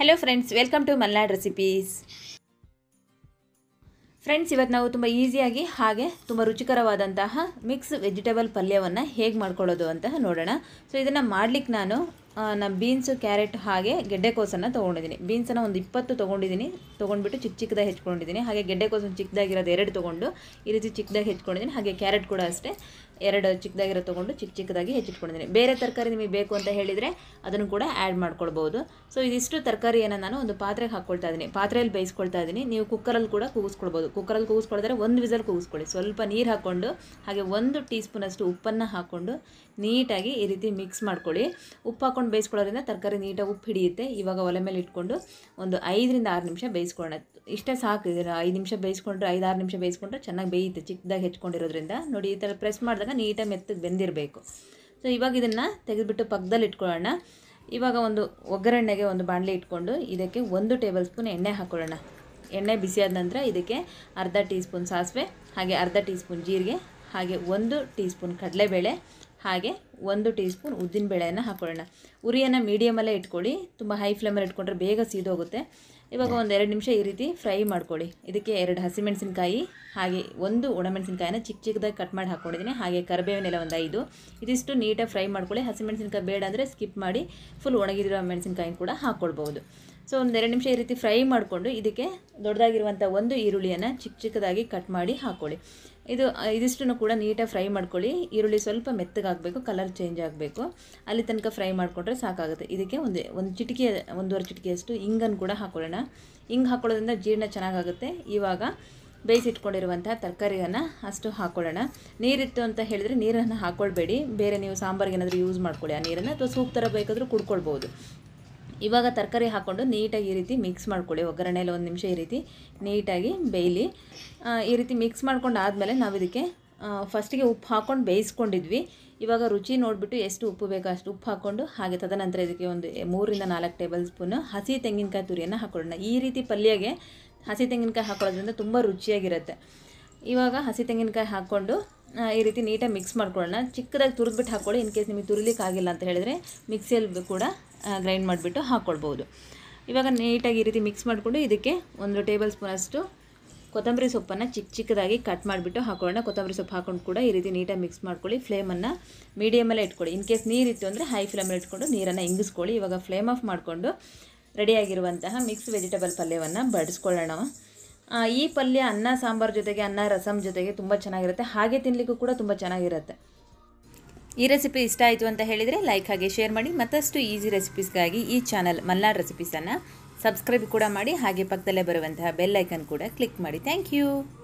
hello friends welcome to Malnad recipes friends ಇವತ್ತು ನಾವು ತುಂಬ ಈಸಿಯಾಗಿ ಹಾಗೆ ತುಂಬ ರುಚಿಕರವಾದಂತಹ ಮಿಕ್ಸ್ ವೆಜಿಟೇಬಲ್ ಪಲ್ಯವನ್ನು ಹೇಗೆ ಮಾಡ್ಕೊಳ್ಳೋದು ಅಂತ ನೋಡೋಣ ಸೊ ಇದನ್ನು ಮಾಡ್ಲಿಕ್ಕೆ ನಾನು ನಾನು ಬೀನ್ಸು ಕ್ಯಾರೆಟ್ ಹಾಗೆ ಗೆಡ್ಡೆಕೋಸನ್ನು ತೊಗೊಂಡಿದ್ದೀನಿ ಬೀನ್ಸನ್ನು ಒಂದು ಇಪ್ಪತ್ತು ತೊಗೊಂಡಿದ್ದೀನಿ ತೊಗೊಂಡ್ಬಿಟ್ಟು ಚಿಕ್ಕ ಚಿಕ್ಕದಾಗಿ ಹೆಚ್ಕೊಂಡಿದ್ದೀನಿ ಹಾಗೆ ಗೆಡ್ಡೆಕೋಸನ್ನು ಚಿಕ್ಕದಾಗಿರೋದು ಎರಡು ತೊಗೊಂಡು ಈ ರೀತಿ ಚಿಕ್ಕದಾಗಿ ಹೆಚ್ಕೊಂಡಿದ್ದೀನಿ ಹಾಗೆ ಕ್ಯಾರೆಟ್ ಕೂಡ ಅಷ್ಟೇ ಎರಡು ಚಿಕ್ಕದಾಗಿರೋ ತೊಗೊಂಡು ಚಿಕ್ಕ ಚಿಕ್ಕದಾಗಿ ಹೆಚ್ಚಿಟ್ಕೊಂಡಿದ್ದೀನಿ ಬೇರೆ ತರಕಾರಿ ನಿಮಗೆ ಬೇಕು ಅಂತ ಹೇಳಿದರೆ ಅದನ್ನು ಕೂಡ ಆ್ಯಡ್ ಮಾಡ್ಕೊಳ್ಬೋದು ಸೊ ಇದಿಷ್ಟು ತರಕಾರಿಯನ್ನು ನಾನು ಒಂದು ಪಾತ್ರೆಗೆ ಹಾಕ್ಕೊಳ್ತಾ ಇದ್ದೀನಿ ಪಾತ್ರೆಯಲ್ಲಿ ಬೇಯಿಸ್ಕೊಳ್ತಾ ಇದ್ದೀನಿ ನೀವು ಕುಕ್ಕರಲ್ಲಿ ಕೂಡ ಕೂಗಿಸ್ಕೊಳ್ಬೋದು ಕುಕ್ಕರಲ್ಲಿ ಕೂಗಿಸ್ಕೊಳ್ತಾರೆ ಒಂದು ವಿಸಲ್ ಕೂಗಿಸ್ಕೊಳ್ಳಿ ಸ್ವಲ್ಪ ನೀರು ಹಾಕ್ಕೊಂಡು ಹಾಗೆ ಒಂದು ಟೀ ಸ್ಪೂನಷ್ಟು ಉಪ್ಪನ್ನು ಹಾಕ್ಕೊಂಡು ನೀಟಾಗಿ ಈ ರೀತಿ ಮಿಕ್ಸ್ ಮಾಡ್ಕೊಳ್ಳಿ ಉಪ್ಪು ಹಾಕ್ಕೊಂಡು ಬೇಯಿಸ್ಕೊಳ್ಳೋದ್ರಿಂದ ತರಕಾರಿ ನೀಟಾಗಿ ಉಪ್ಪು ಹಿಡಿಯುತ್ತೆ ಇವಾಗ ಒಲೆ ಮೇಲೆ ಇಟ್ಕೊಂಡು ಒಂದು ಐದರಿಂದ ಆರು ನಿಮಿಷ ಬೇಯಿಸ್ಕೊಳ್ಳೋಣ ಇಷ್ಟೇ ಸಾಕು ಐದು ನಿಮಿಷ ಬೇಯಿಸ್ಕೊಂಡ್ರೆ ಐದು ಆರು ನಿಮಿಷ ಬೇಯಿಸ್ಕೊಂಡ್ರೆ ಚೆನ್ನಾಗಿ ಬೇಯುತ್ತೆ ಚಿಕ್ಕದಾಗಿ ಹೆಚ್ಕೊಂಡಿರೋದ್ರಿಂದ ನೋಡಿ ಈ ಥರ ಪ್ರೆಸ್ ಮಾಡಿದಾಗ ನೀಟಾಗಿ ಮೆತ್ತಗೆ ಬೆಂದಿರಬೇಕು ಸೊ ಇವಾಗ ಇದನ್ನು ತೆಗೆದುಬಿಟ್ಟು ಪಕ್ಕದಲ್ಲಿ ಇಟ್ಕೊಳ್ಳೋಣ ಇವಾಗ ಒಂದು ಒಗ್ಗರಣೆಗೆ ಒಂದು ಬಾಣಲೆ ಇಟ್ಕೊಂಡು ಇದಕ್ಕೆ ಒಂದು ಟೇಬಲ್ ಸ್ಪೂನ್ ಎಣ್ಣೆ ಹಾಕ್ಕೊಳ್ಳೋಣ ಎಣ್ಣೆ ಬಿಸಿಯಾದ ನಂತರ ಇದಕ್ಕೆ ಅರ್ಧ ಟೀ ಸ್ಪೂನ್ ಸಾಸಿವೆ ಹಾಗೆ ಅರ್ಧ ಟೀ ಸ್ಪೂನ್ ಜೀರಿಗೆ ಹಾಗೆ ಒಂದು ಟೀ ಸ್ಪೂನ್ ಕಡಲೆಬೇಳೆ ಹಾಗೆ ಒಂದು ಟೀ ಸ್ಪೂನ್ ಬೇಳೆಯನ್ನು ಹಾಕೊಳ್ಳೋಣ ಉರಿಯನ್ನು ಮೀಡಿಯಮಲ್ಲೇ ಇಟ್ಕೊಳ್ಳಿ ತುಂಬ ಹೈ ಫ್ಲೇಮಲ್ಲಿ ಇಟ್ಕೊಂಡ್ರೆ ಬೇಗ ಸೀದೋಗುತ್ತೆ ಇವಾಗ ಒಂದು ಎರಡು ನಿಮಿಷ ಈ ರೀತಿ ಫ್ರೈ ಮಾಡ್ಕೊಳ್ಳಿ ಇದಕ್ಕೆ ಎರಡು ಹಸಿಮೆಣಸಿನ್ಕಾಯಿ ಹಾಗೆ ಒಂದು ಒಣಮೆಣಸಿನ್ಕಾಯಿನ ಚಿಕ್ಕ ಚಿಕ್ಕದಾಗಿ ಕಟ್ ಮಾಡಿ ಹಾಕ್ಕೊಂಡಿದ್ದೀನಿ ಹಾಗೆ ಕರಿಬೇವಿನೆಲ್ಲ ಒಂದು ಐದು ಇದಿಷ್ಟು ನೀಟಾಗಿ ಫ್ರೈ ಮಾಡ್ಕೊಳ್ಳಿ ಹಸಿಮೆಣಸಿನ್ಕಾಯಿ ಬೇಡ ಅಂದರೆ ಸ್ಕಿಪ್ ಮಾಡಿ ಫುಲ್ ಒಣಗಿದಿರೋ ಮೆಣಸಿನ್ಕಾಯಿ ಕೂಡ ಹಾಕ್ಕೊಳ್ಬೋದು ಸೊ ಒಂದು ಎರಡು ನಿಮಿಷ ಈ ರೀತಿ ಫ್ರೈ ಮಾಡಿಕೊಂಡು ಇದಕ್ಕೆ ದೊಡ್ಡದಾಗಿರುವಂಥ ಒಂದು ಈರುಳ್ಳಿಯನ್ನು ಚಿಕ್ಕ ಚಿಕ್ಕದಾಗಿ ಕಟ್ ಮಾಡಿ ಹಾಕ್ಕೊಳ್ಳಿ ಇದು ಇದಿಷ್ಟನ್ನು ಕೂಡ ನೀಟಾಗಿ ಫ್ರೈ ಮಾಡ್ಕೊಳ್ಳಿ ಈರುಳ್ಳಿ ಸ್ವಲ್ಪ ಮೆತ್ತಗಾಗಬೇಕು ಕಲರ್ ಕಲರ್ ಚೇಂಜ್ ಆಗಬೇಕು ಅಲ್ಲಿ ತನಕ ಫ್ರೈ ಮಾಡಿಕೊಟ್ರೆ ಸಾಕಾಗುತ್ತೆ ಇದಕ್ಕೆ ಒಂದು ಒಂದು ಚಿಟಿಕೆ ಒಂದೂವರೆ ಚಿಟಿಕೆಯಷ್ಟು ಹಿಂಗನ್ನು ಕೂಡ ಹಾಕೊಳ್ಳೋಣ ಹಿಂಗ್ ಹಾಕೊಳ್ಳೋದ್ರಿಂದ ಜೀರ್ಣ ಚೆನ್ನಾಗಾಗುತ್ತೆ ಇವಾಗ ಬೇಯಿಸಿಟ್ಕೊಂಡಿರುವಂಥ ತರಕಾರಿಯನ್ನು ಅಷ್ಟು ಹಾಕೊಳ್ಳೋಣ ನೀರಿತ್ತು ಅಂತ ಹೇಳಿದ್ರೆ ನೀರನ್ನು ಹಾಕ್ಕೊಳ್ಬೇಡಿ ಬೇರೆ ನೀವು ಸಾಂಬಾರಿಗೆ ಏನಾದರೂ ಯೂಸ್ ಮಾಡ್ಕೊಳ್ಳಿ ಆ ನೀರನ್ನು ಅಥವಾ ಸೂಪ್ ಥರ ಬೇಕಾದರೂ ಕುಡ್ಕೊಳ್ಬೋದು ಇವಾಗ ತರಕಾರಿ ಹಾಕ್ಕೊಂಡು ನೀಟಾಗಿ ಈ ರೀತಿ ಮಿಕ್ಸ್ ಮಾಡ್ಕೊಳ್ಳಿ ಒಗ್ಗರಣೆಯಲ್ಲಿ ಒಂದು ನಿಮಿಷ ಈ ರೀತಿ ನೀಟಾಗಿ ಬೇಯಲಿ ಈ ರೀತಿ ಮಿಕ್ಸ್ ಮಾಡ್ಕೊಂಡು ಆದಮೇಲೆ ನಾವು ಇದಕ್ಕೆ ಫಸ್ಟಿಗೆ ಉಪ್ಪು ಹಾಕ್ಕೊಂಡು ಬೇಯಿಸ್ಕೊಂಡಿದ್ವಿ ಇವಾಗ ರುಚಿ ನೋಡಿಬಿಟ್ಟು ಎಷ್ಟು ಉಪ್ಪು ಬೇಕೋ ಅಷ್ಟು ಉಪ್ಪು ಹಾಕ್ಕೊಂಡು ಹಾಗೆ ತದನಂತರ ಇದಕ್ಕೆ ಒಂದು ಮೂರರಿಂದ ನಾಲ್ಕು ಟೇಬಲ್ ಸ್ಪೂನು ಹಸಿ ತೆಂಗಿನಕಾಯಿ ತುರಿಯನ್ನು ಹಾಕ್ಕೊಳ್ಳೋಣ ಈ ರೀತಿ ಪಲ್ಯಗೆ ಹಸಿ ತೆಂಗಿನಕಾಯಿ ಹಾಕೊಳ್ಳೋದ್ರಿಂದ ತುಂಬ ರುಚಿಯಾಗಿರುತ್ತೆ ಇವಾಗ ಹಸಿ ತೆಂಗಿನಕಾಯಿ ಹಾಕ್ಕೊಂಡು ಈ ರೀತಿ ನೀಟಾಗಿ ಮಿಕ್ಸ್ ಮಾಡ್ಕೊಳ್ಳೋಣ ಚಿಕ್ಕದಾಗಿ ತುರಿದ್ಬಿಟ್ಟು ಹಾಕ್ಕೊಳ್ಳಿ ಇನ್ ಕೇಸ್ ನಿಮಗೆ ತುರಿಲಿಕ್ಕಾಗಿಲ್ಲ ಅಂತ ಹೇಳಿದ್ರೆ ಮಿಕ್ಸಿಯಲ್ಲಿ ಕೂಡ ಗ್ರೈಂಡ್ ಮಾಡಿಬಿಟ್ಟು ಹಾಕ್ಕೊಳ್ಬೋದು ಇವಾಗ ನೀಟಾಗಿ ಈ ರೀತಿ ಮಿಕ್ಸ್ ಮಾಡಿಕೊಂಡು ಇದಕ್ಕೆ ಒಂದು ಟೇಬಲ್ ಸ್ಪೂನಷ್ಟು ಕೊತ್ತಂಬರಿ ಸೊಪ್ಪನ್ನು ಚಿಕ್ಕ ಚಿಕ್ಕದಾಗಿ ಕಟ್ ಮಾಡಿಬಿಟ್ಟು ಹಾಕೊಳ್ಳೋಣ ಕೊತ್ತಂಬರಿ ಸೊಪ್ಪು ಹಾಕೊಂಡು ಕೂಡ ಈ ರೀತಿ ನೀಟಾಗಿ ಮಿಕ್ಸ್ ಮಾಡ್ಕೊಳ್ಳಿ ಫ್ಲೇಮನ್ನು ಮೀಡಿಯಮಲ್ಲೇ ಇಟ್ಕೊಳ್ಳಿ ಇನ್ ಕೇಸ್ ನೀರಿತ್ತು ಅಂದರೆ ಹೈ ಫ್ಲೇಮಲ್ಲಿ ಇಟ್ಕೊಂಡು ನೀರನ್ನು ಇಂಗಿಸ್ಕೊಳ್ಳಿ ಇವಾಗ ಫ್ಲೇಮ್ ಆಫ್ ಮಾಡಿಕೊಂಡು ರೆಡಿಯಾಗಿರುವಂತಹ ಮಿಕ್ಸ್ ವೆಜಿಟೇಬಲ್ ಪಲ್ಯವನ್ನು ಬಡಿಸ್ಕೊಳ್ಳೋಣ ಈ ಪಲ್ಯ ಅನ್ನ ಸಾಂಬಾರು ಜೊತೆಗೆ ಅನ್ನ ರಸಮ್ ಜೊತೆಗೆ ತುಂಬ ಚೆನ್ನಾಗಿರುತ್ತೆ ಹಾಗೆ ತಿನ್ನಲಿಕ್ಕೂ ಕೂಡ ತುಂಬ ಚೆನ್ನಾಗಿರುತ್ತೆ ಈ ರೆಸಿಪಿ ಇಷ್ಟ ಆಯಿತು ಅಂತ ಹೇಳಿದರೆ ಲೈಕ್ ಹಾಗೆ ಶೇರ್ ಮಾಡಿ ಮತ್ತಷ್ಟು ಈಸಿ ರೆಸಿಪೀಸ್ಗಾಗಿ ಈ ಚಾನಲ್ ಮಲ್ನಾಡ್ ರೆಸಿಪೀಸನ್ನು ಸಬ್ಸ್ಕ್ರೈಬ್ ಕೂಡ ಮಾಡಿ ಹಾಗೆ ಪಕ್ಕದಲ್ಲೇ ಬರುವಂತಹ ಬೆಲ್ ಕೂಡ ಕ್ಲಿಕ್ ಮಾಡಿ ಥ್ಯಾಂಕ್ ಯು